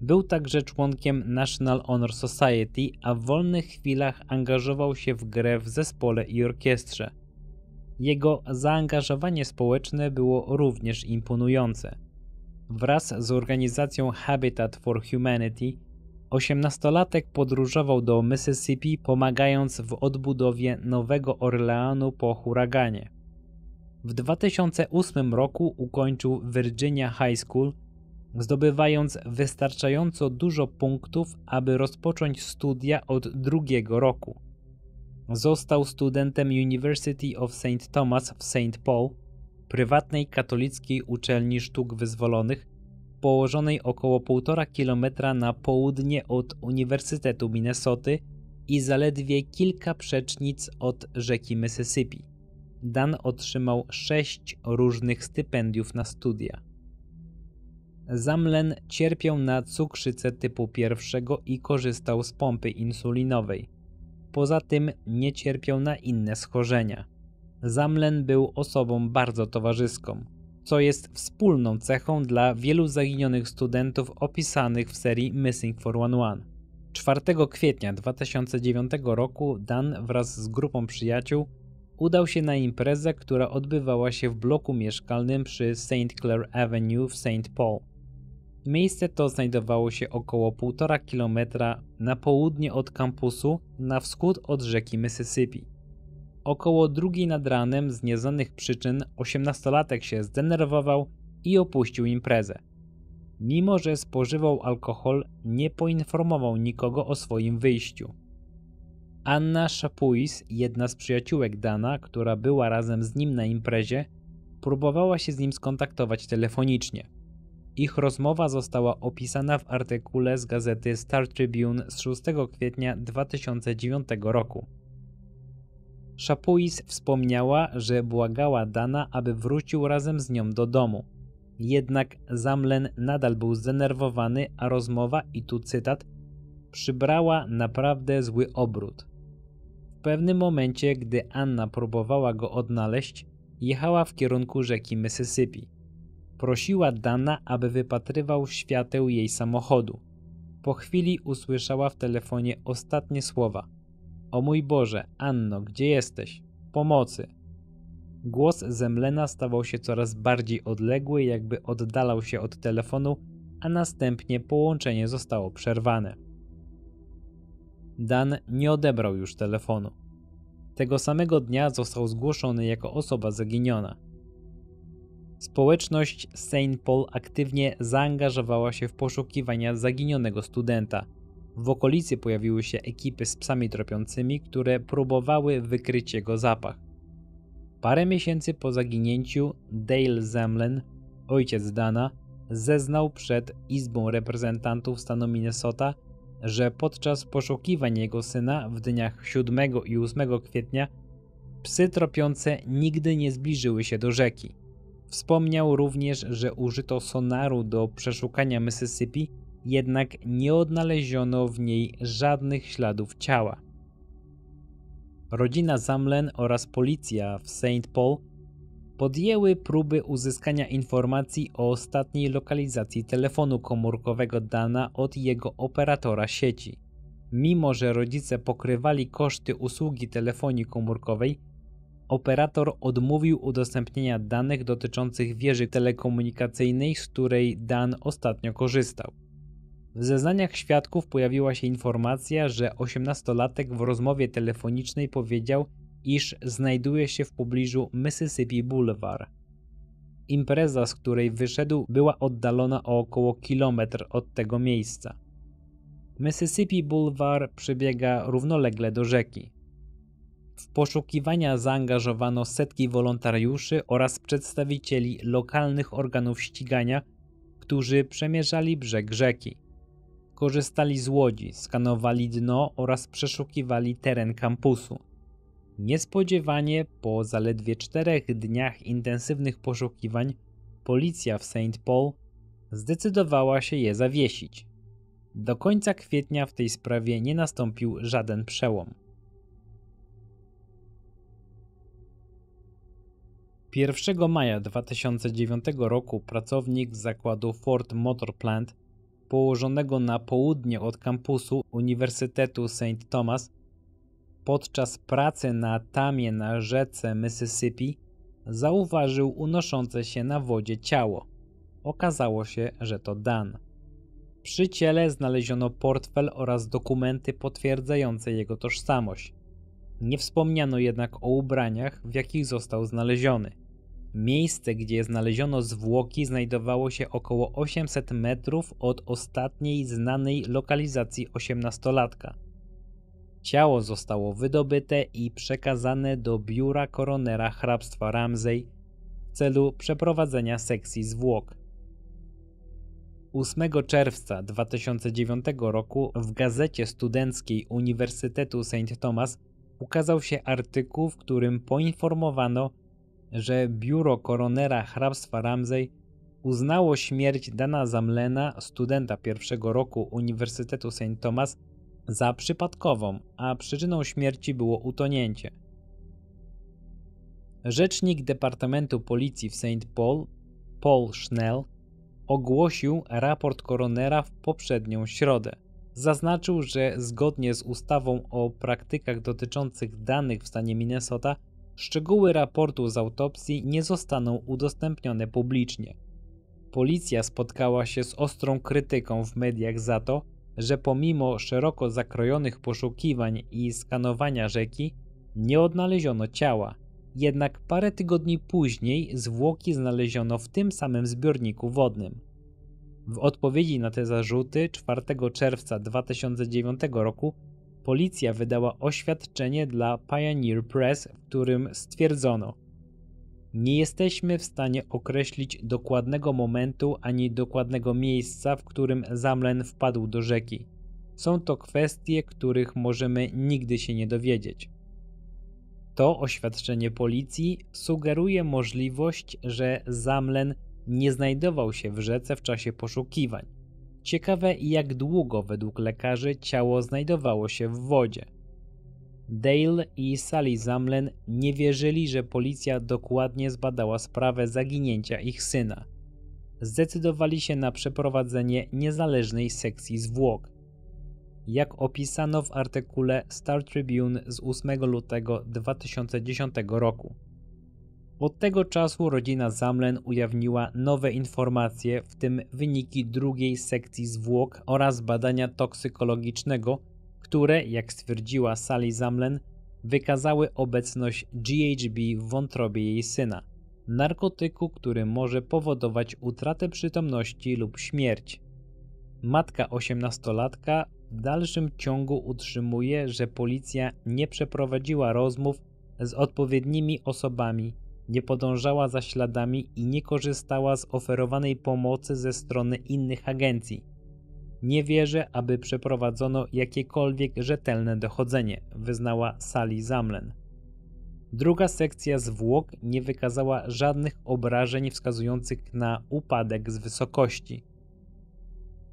Był także członkiem National Honor Society, a w wolnych chwilach angażował się w grę w zespole i orkiestrze. Jego zaangażowanie społeczne było również imponujące. Wraz z organizacją Habitat for Humanity Osiemnastolatek podróżował do Mississippi, pomagając w odbudowie Nowego Orleanu po huraganie. W 2008 roku ukończył Virginia High School, zdobywając wystarczająco dużo punktów, aby rozpocząć studia od drugiego roku. Został studentem University of St. Thomas w St. Paul, prywatnej katolickiej uczelni sztuk wyzwolonych, położonej około 1,5 km na południe od Uniwersytetu Minnesoty i zaledwie kilka przecznic od rzeki Mississippi. Dan otrzymał sześć różnych stypendiów na studia. Zamlen cierpiał na cukrzycę typu pierwszego i korzystał z pompy insulinowej. Poza tym nie cierpiał na inne schorzenia. Zamlen był osobą bardzo towarzyską co jest wspólną cechą dla wielu zaginionych studentów opisanych w serii Missing 411. 4 kwietnia 2009 roku Dan wraz z grupą przyjaciół udał się na imprezę, która odbywała się w bloku mieszkalnym przy St. Clair Avenue w St. Paul. Miejsce to znajdowało się około 1,5 km na południe od kampusu, na wschód od rzeki Mississippi. Około drugiej nad ranem z nieznanych przyczyn osiemnastolatek się zdenerwował i opuścił imprezę. Mimo, że spożywał alkohol, nie poinformował nikogo o swoim wyjściu. Anna Szapuis, jedna z przyjaciółek Dana, która była razem z nim na imprezie, próbowała się z nim skontaktować telefonicznie. Ich rozmowa została opisana w artykule z gazety Star Tribune z 6 kwietnia 2009 roku. Szapuis wspomniała, że błagała Dana, aby wrócił razem z nią do domu. Jednak Zamlen nadal był zdenerwowany, a rozmowa, i tu cytat, przybrała naprawdę zły obrót. W pewnym momencie, gdy Anna próbowała go odnaleźć, jechała w kierunku rzeki Mississippi. Prosiła Dana, aby wypatrywał świateł jej samochodu. Po chwili usłyszała w telefonie ostatnie słowa – o mój Boże, Anno, gdzie jesteś? Pomocy! Głos Zemlena stawał się coraz bardziej odległy, jakby oddalał się od telefonu, a następnie połączenie zostało przerwane. Dan nie odebrał już telefonu. Tego samego dnia został zgłoszony jako osoba zaginiona. Społeczność St. Paul aktywnie zaangażowała się w poszukiwania zaginionego studenta – w okolicy pojawiły się ekipy z psami tropiącymi, które próbowały wykryć jego zapach. Parę miesięcy po zaginięciu Dale Zemlen, ojciec Dana, zeznał przed Izbą Reprezentantów stanu Minnesota, że podczas poszukiwań jego syna w dniach 7 i 8 kwietnia psy tropiące nigdy nie zbliżyły się do rzeki. Wspomniał również, że użyto sonaru do przeszukania Mississippi jednak nie odnaleziono w niej żadnych śladów ciała. Rodzina Zamlen oraz policja w St. Paul podjęły próby uzyskania informacji o ostatniej lokalizacji telefonu komórkowego Dana od jego operatora sieci. Mimo, że rodzice pokrywali koszty usługi telefonii komórkowej, operator odmówił udostępnienia danych dotyczących wieży telekomunikacyjnej, z której Dan ostatnio korzystał. W zeznaniach świadków pojawiła się informacja, że 18-latek w rozmowie telefonicznej powiedział, iż znajduje się w pobliżu Mississippi Boulevard. Impreza, z której wyszedł, była oddalona o około kilometr od tego miejsca. Mississippi Boulevard przebiega równolegle do rzeki. W poszukiwania zaangażowano setki wolontariuszy oraz przedstawicieli lokalnych organów ścigania, którzy przemierzali brzeg rzeki korzystali z łodzi, skanowali dno oraz przeszukiwali teren kampusu. Niespodziewanie, po zaledwie czterech dniach intensywnych poszukiwań, policja w St. Paul zdecydowała się je zawiesić. Do końca kwietnia w tej sprawie nie nastąpił żaden przełom. 1 maja 2009 roku pracownik zakładu Ford Motor Plant położonego na południe od kampusu Uniwersytetu St. Thomas, podczas pracy na tamie na rzece Mississippi zauważył unoszące się na wodzie ciało. Okazało się, że to Dan. Przy ciele znaleziono portfel oraz dokumenty potwierdzające jego tożsamość. Nie wspomniano jednak o ubraniach, w jakich został znaleziony. Miejsce, gdzie znaleziono zwłoki, znajdowało się około 800 metrów od ostatniej znanej lokalizacji osiemnastolatka. Ciało zostało wydobyte i przekazane do biura koronera hrabstwa Ramsey w celu przeprowadzenia sekcji zwłok. 8 czerwca 2009 roku w gazecie studenckiej Uniwersytetu St. Thomas ukazał się artykuł, w którym poinformowano, że biuro koronera hrabstwa Ramsey uznało śmierć Dana Zamlena, studenta pierwszego roku Uniwersytetu St. Thomas, za przypadkową, a przyczyną śmierci było utonięcie. Rzecznik Departamentu Policji w St. Paul, Paul Schnell, ogłosił raport koronera w poprzednią środę. Zaznaczył, że zgodnie z ustawą o praktykach dotyczących danych w stanie Minnesota, szczegóły raportu z autopsji nie zostaną udostępnione publicznie. Policja spotkała się z ostrą krytyką w mediach za to, że pomimo szeroko zakrojonych poszukiwań i skanowania rzeki, nie odnaleziono ciała. Jednak parę tygodni później zwłoki znaleziono w tym samym zbiorniku wodnym. W odpowiedzi na te zarzuty 4 czerwca 2009 roku policja wydała oświadczenie dla Pioneer Press, w którym stwierdzono: Nie jesteśmy w stanie określić dokładnego momentu ani dokładnego miejsca, w którym Zamlen wpadł do rzeki. Są to kwestie, których możemy nigdy się nie dowiedzieć. To oświadczenie policji sugeruje możliwość, że Zamlen nie znajdował się w rzece w czasie poszukiwań Ciekawe jak długo według lekarzy ciało znajdowało się w wodzie. Dale i Sally Zamlen nie wierzyli, że policja dokładnie zbadała sprawę zaginięcia ich syna. Zdecydowali się na przeprowadzenie niezależnej sekcji zwłok. Jak opisano w artykule Star Tribune z 8 lutego 2010 roku. Od tego czasu rodzina Zamlen ujawniła nowe informacje, w tym wyniki drugiej sekcji zwłok oraz badania toksykologicznego, które, jak stwierdziła Sally Zamlen, wykazały obecność GHB w wątrobie jej syna, narkotyku, który może powodować utratę przytomności lub śmierć. Matka osiemnastolatka w dalszym ciągu utrzymuje, że policja nie przeprowadziła rozmów z odpowiednimi osobami nie podążała za śladami i nie korzystała z oferowanej pomocy ze strony innych agencji. Nie wierzę, aby przeprowadzono jakiekolwiek rzetelne dochodzenie, wyznała Sally Zamlen. Druga sekcja zwłok nie wykazała żadnych obrażeń wskazujących na upadek z wysokości.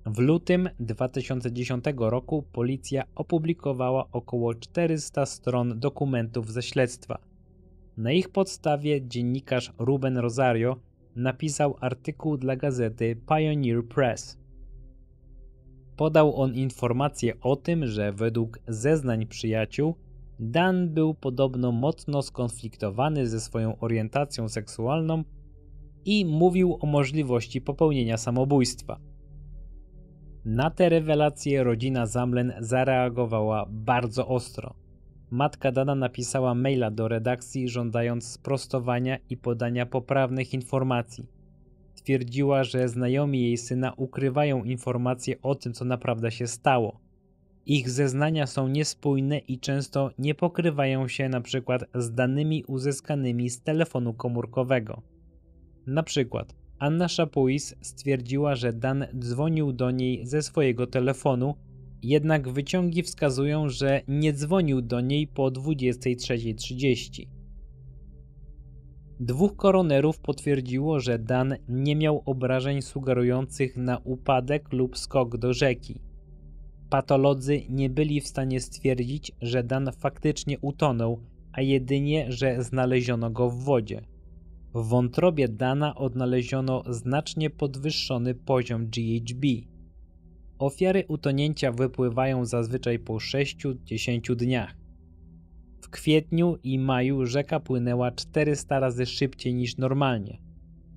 W lutym 2010 roku policja opublikowała około 400 stron dokumentów ze śledztwa – na ich podstawie dziennikarz Ruben Rosario napisał artykuł dla gazety Pioneer Press. Podał on informację o tym, że według zeznań przyjaciół Dan był podobno mocno skonfliktowany ze swoją orientacją seksualną i mówił o możliwości popełnienia samobójstwa. Na te rewelacje rodzina Zamlen zareagowała bardzo ostro. Matka Dana napisała maila do redakcji żądając sprostowania i podania poprawnych informacji. Twierdziła, że znajomi jej syna ukrywają informacje o tym, co naprawdę się stało. Ich zeznania są niespójne i często nie pokrywają się na przykład z danymi uzyskanymi z telefonu komórkowego. Na przykład Anna Szapuis stwierdziła, że Dan dzwonił do niej ze swojego telefonu, jednak wyciągi wskazują, że nie dzwonił do niej po 23.30. Dwóch koronerów potwierdziło, że Dan nie miał obrażeń sugerujących na upadek lub skok do rzeki. Patolodzy nie byli w stanie stwierdzić, że Dan faktycznie utonął, a jedynie, że znaleziono go w wodzie. W wątrobie Dana odnaleziono znacznie podwyższony poziom GHB. Ofiary utonięcia wypływają zazwyczaj po 6-10 dniach. W kwietniu i maju rzeka płynęła 400 razy szybciej niż normalnie.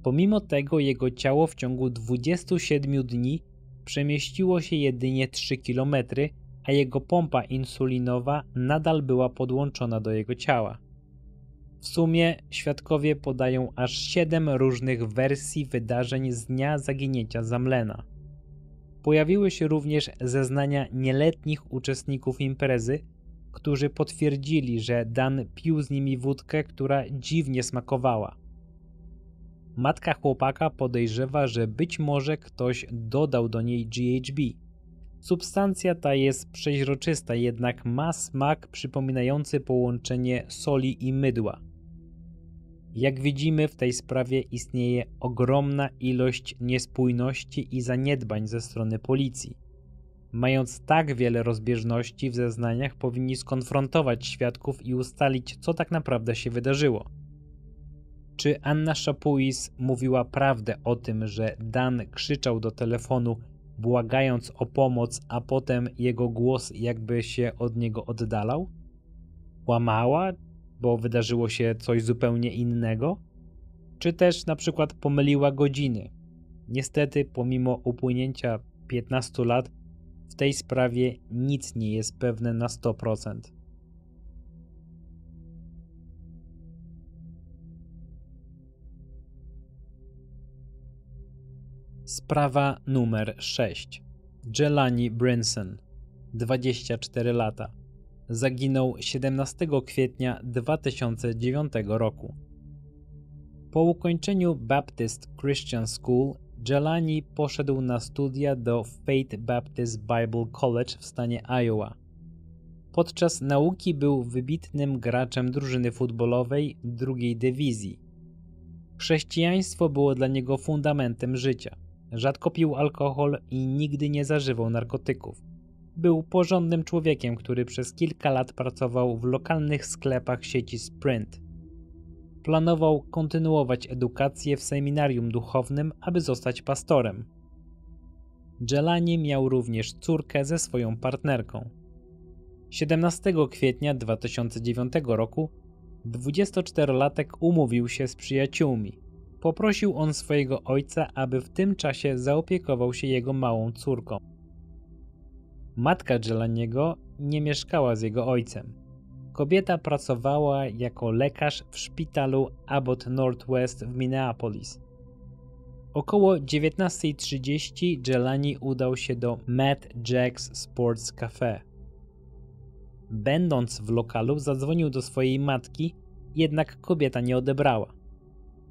Pomimo tego jego ciało w ciągu 27 dni przemieściło się jedynie 3 km, a jego pompa insulinowa nadal była podłączona do jego ciała. W sumie świadkowie podają aż 7 różnych wersji wydarzeń z dnia zaginięcia Zamlena. Pojawiły się również zeznania nieletnich uczestników imprezy, którzy potwierdzili, że Dan pił z nimi wódkę, która dziwnie smakowała. Matka chłopaka podejrzewa, że być może ktoś dodał do niej GHB. Substancja ta jest przeźroczysta, jednak ma smak przypominający połączenie soli i mydła. Jak widzimy, w tej sprawie istnieje ogromna ilość niespójności i zaniedbań ze strony policji. Mając tak wiele rozbieżności w zeznaniach, powinni skonfrontować świadków i ustalić, co tak naprawdę się wydarzyło. Czy Anna Szapuis mówiła prawdę o tym, że Dan krzyczał do telefonu, błagając o pomoc, a potem jego głos jakby się od niego oddalał? Łamała bo wydarzyło się coś zupełnie innego? Czy też na przykład pomyliła godziny? Niestety, pomimo upłynięcia 15 lat, w tej sprawie nic nie jest pewne na 100%. Sprawa numer 6. Jelani Brinson, 24 lata zaginął 17 kwietnia 2009 roku. Po ukończeniu Baptist Christian School Jelani poszedł na studia do Faith Baptist Bible College w stanie Iowa. Podczas nauki był wybitnym graczem drużyny futbolowej drugiej dywizji. Chrześcijaństwo było dla niego fundamentem życia. Rzadko pił alkohol i nigdy nie zażywał narkotyków. Był porządnym człowiekiem, który przez kilka lat pracował w lokalnych sklepach sieci Sprint. Planował kontynuować edukację w seminarium duchownym, aby zostać pastorem. Jelani miał również córkę ze swoją partnerką. 17 kwietnia 2009 roku 24-latek umówił się z przyjaciółmi. Poprosił on swojego ojca, aby w tym czasie zaopiekował się jego małą córką. Matka Jelaniego nie mieszkała z jego ojcem. Kobieta pracowała jako lekarz w szpitalu Abbott Northwest w Minneapolis. Około 19.30 Jelani udał się do Matt Jack's Sports Cafe. Będąc w lokalu, zadzwonił do swojej matki, jednak kobieta nie odebrała.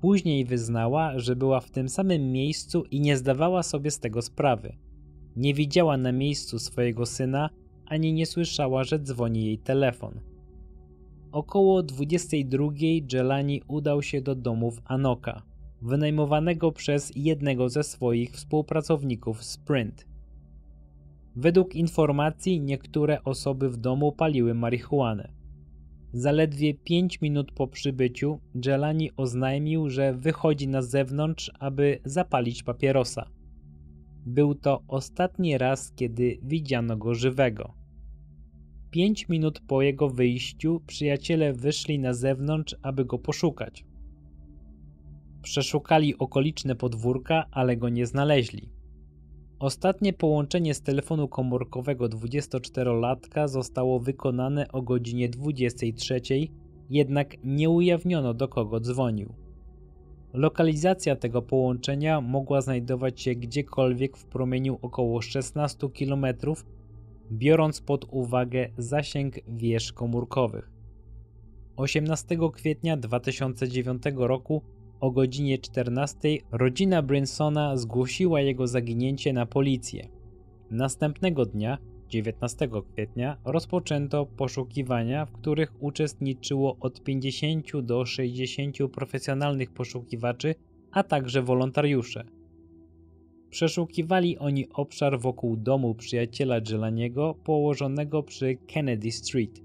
Później wyznała, że była w tym samym miejscu i nie zdawała sobie z tego sprawy. Nie widziała na miejscu swojego syna, ani nie słyszała, że dzwoni jej telefon. Około 22:00 Jelani udał się do w Anoka, wynajmowanego przez jednego ze swoich współpracowników Sprint. Według informacji niektóre osoby w domu paliły marihuanę. Zaledwie 5 minut po przybyciu Jelani oznajmił, że wychodzi na zewnątrz, aby zapalić papierosa. Był to ostatni raz, kiedy widziano go żywego. Pięć minut po jego wyjściu przyjaciele wyszli na zewnątrz, aby go poszukać. Przeszukali okoliczne podwórka, ale go nie znaleźli. Ostatnie połączenie z telefonu komórkowego 24-latka zostało wykonane o godzinie 23, jednak nie ujawniono do kogo dzwonił. Lokalizacja tego połączenia mogła znajdować się gdziekolwiek w promieniu około 16 km, biorąc pod uwagę zasięg wież komórkowych. 18 kwietnia 2009 roku o godzinie 14 rodzina Brinsona zgłosiła jego zaginięcie na policję. Następnego dnia 19 kwietnia rozpoczęto poszukiwania, w których uczestniczyło od 50 do 60 profesjonalnych poszukiwaczy, a także wolontariusze. Przeszukiwali oni obszar wokół domu przyjaciela Jelaniego położonego przy Kennedy Street.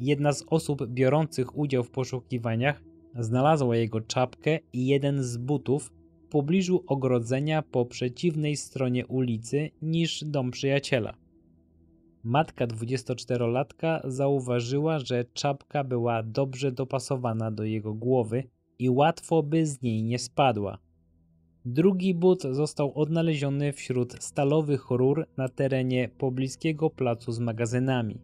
Jedna z osób biorących udział w poszukiwaniach znalazła jego czapkę i jeden z butów w pobliżu ogrodzenia po przeciwnej stronie ulicy niż dom przyjaciela. Matka 24-latka zauważyła, że czapka była dobrze dopasowana do jego głowy i łatwo by z niej nie spadła. Drugi but został odnaleziony wśród stalowych rur na terenie pobliskiego placu z magazynami.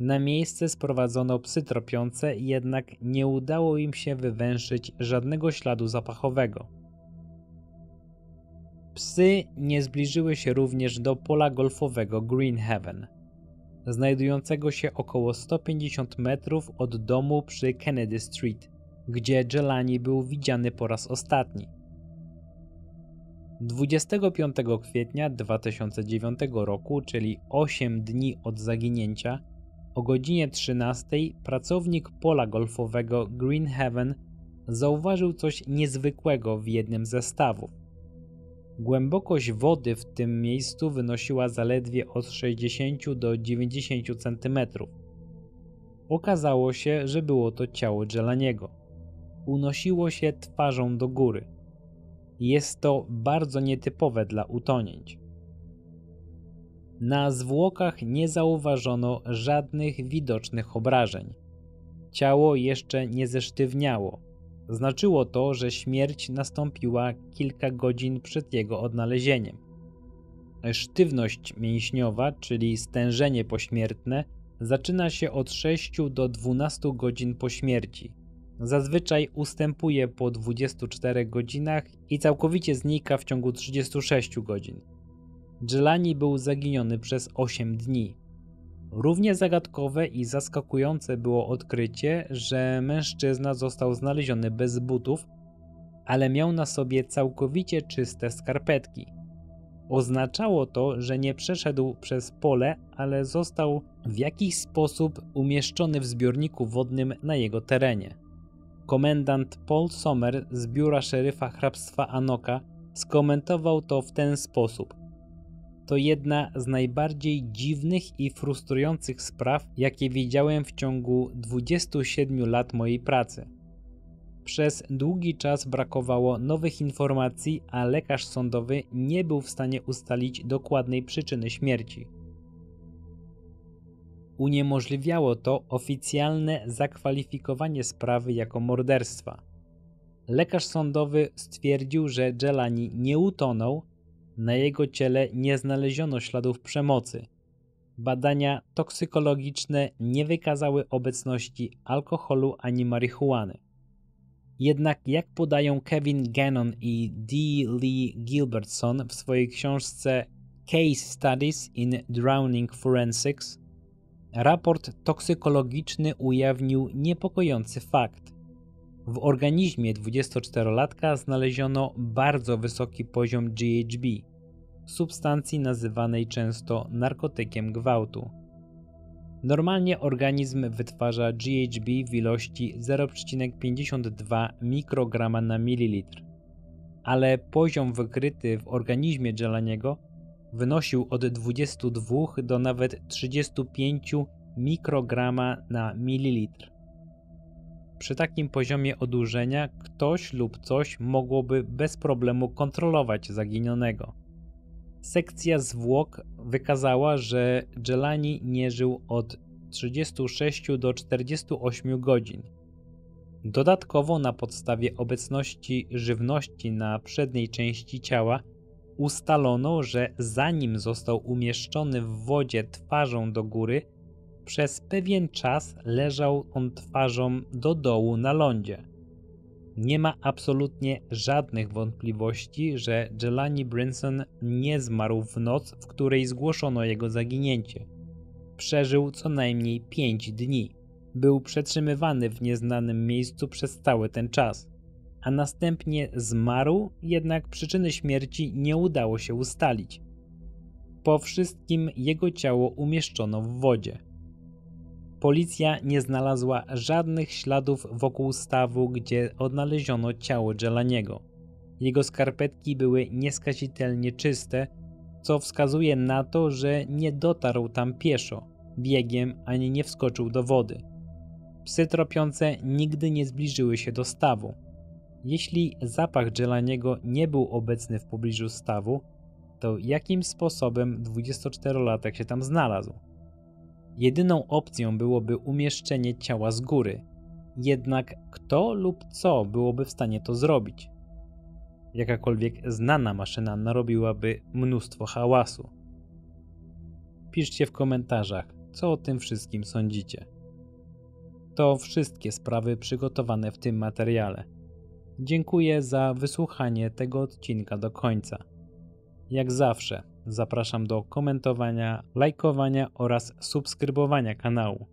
Na miejsce sprowadzono psy tropiące, jednak nie udało im się wywęszyć żadnego śladu zapachowego. Psy nie zbliżyły się również do pola golfowego Greenhaven, znajdującego się około 150 metrów od domu przy Kennedy Street, gdzie Jelani był widziany po raz ostatni. 25 kwietnia 2009 roku, czyli 8 dni od zaginięcia, o godzinie 13 pracownik pola golfowego Greenhaven zauważył coś niezwykłego w jednym ze stawów. Głębokość wody w tym miejscu wynosiła zaledwie od 60 do 90 cm. Okazało się, że było to ciało Jelaniego. Unosiło się twarzą do góry. Jest to bardzo nietypowe dla utonięć. Na zwłokach nie zauważono żadnych widocznych obrażeń. Ciało jeszcze nie zesztywniało, Znaczyło to, że śmierć nastąpiła kilka godzin przed jego odnalezieniem. Sztywność mięśniowa, czyli stężenie pośmiertne, zaczyna się od 6 do 12 godzin po śmierci. Zazwyczaj ustępuje po 24 godzinach i całkowicie znika w ciągu 36 godzin. Jelani był zaginiony przez 8 dni. Równie zagadkowe i zaskakujące było odkrycie, że mężczyzna został znaleziony bez butów, ale miał na sobie całkowicie czyste skarpetki. Oznaczało to, że nie przeszedł przez pole, ale został w jakiś sposób umieszczony w zbiorniku wodnym na jego terenie. Komendant Paul Sommer z biura szeryfa hrabstwa Anoka skomentował to w ten sposób – to jedna z najbardziej dziwnych i frustrujących spraw, jakie widziałem w ciągu 27 lat mojej pracy. Przez długi czas brakowało nowych informacji, a lekarz sądowy nie był w stanie ustalić dokładnej przyczyny śmierci. Uniemożliwiało to oficjalne zakwalifikowanie sprawy jako morderstwa. Lekarz sądowy stwierdził, że Jelani nie utonął, na jego ciele nie znaleziono śladów przemocy. Badania toksykologiczne nie wykazały obecności alkoholu ani marihuany. Jednak jak podają Kevin Gannon i D. Lee Gilbertson w swojej książce Case Studies in Drowning Forensics, raport toksykologiczny ujawnił niepokojący fakt. W organizmie 24-latka znaleziono bardzo wysoki poziom GHB, substancji nazywanej często narkotykiem gwałtu. Normalnie organizm wytwarza GHB w ilości 0,52 mikrograma na mililitr, ale poziom wykryty w organizmie Jalaniego wynosił od 22 do nawet 35 mikrograma na mililitr. Przy takim poziomie odurzenia ktoś lub coś mogłoby bez problemu kontrolować zaginionego. Sekcja zwłok wykazała, że Jelani nie żył od 36 do 48 godzin. Dodatkowo na podstawie obecności żywności na przedniej części ciała ustalono, że zanim został umieszczony w wodzie twarzą do góry, przez pewien czas leżał on twarzą do dołu na lądzie nie ma absolutnie żadnych wątpliwości, że Jelani Brinson nie zmarł w noc, w której zgłoszono jego zaginięcie. Przeżył co najmniej 5 dni. Był przetrzymywany w nieznanym miejscu przez cały ten czas, a następnie zmarł, jednak przyczyny śmierci nie udało się ustalić. Po wszystkim jego ciało umieszczono w wodzie. Policja nie znalazła żadnych śladów wokół stawu, gdzie odnaleziono ciało Jelaniego. Jego skarpetki były nieskazitelnie czyste, co wskazuje na to, że nie dotarł tam pieszo, biegiem ani nie wskoczył do wody. Psy tropiące nigdy nie zbliżyły się do stawu. Jeśli zapach Jelaniego nie był obecny w pobliżu stawu, to jakim sposobem 24-latek się tam znalazł? Jedyną opcją byłoby umieszczenie ciała z góry. Jednak kto lub co byłoby w stanie to zrobić? Jakakolwiek znana maszyna narobiłaby mnóstwo hałasu. Piszcie w komentarzach, co o tym wszystkim sądzicie. To wszystkie sprawy przygotowane w tym materiale. Dziękuję za wysłuchanie tego odcinka do końca. Jak zawsze, Zapraszam do komentowania, lajkowania oraz subskrybowania kanału.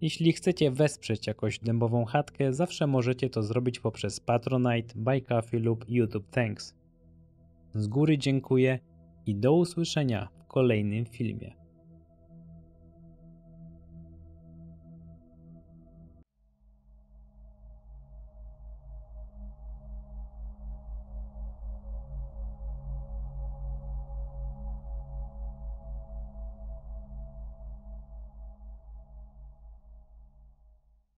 Jeśli chcecie wesprzeć jakoś dębową chatkę, zawsze możecie to zrobić poprzez Patronite, Buy Coffee lub YouTube Thanks. Z góry dziękuję i do usłyszenia w kolejnym filmie.